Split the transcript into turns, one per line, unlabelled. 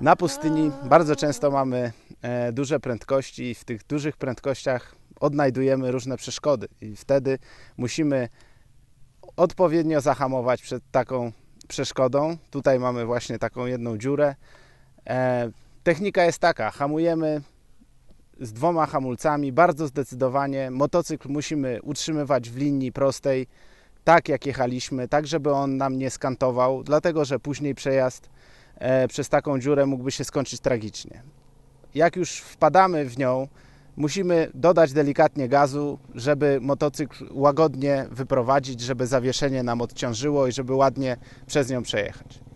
Na pustyni bardzo często mamy e, duże prędkości i w tych dużych prędkościach odnajdujemy różne przeszkody i wtedy musimy odpowiednio zahamować przed taką przeszkodą. Tutaj mamy właśnie taką jedną dziurę. E, technika jest taka, hamujemy z dwoma hamulcami, bardzo zdecydowanie. Motocykl musimy utrzymywać w linii prostej, tak jak jechaliśmy, tak żeby on nam nie skantował, dlatego że później przejazd E, przez taką dziurę mógłby się skończyć tragicznie. Jak już wpadamy w nią, musimy dodać delikatnie gazu, żeby motocykl łagodnie wyprowadzić, żeby zawieszenie nam odciążyło i żeby ładnie przez nią przejechać.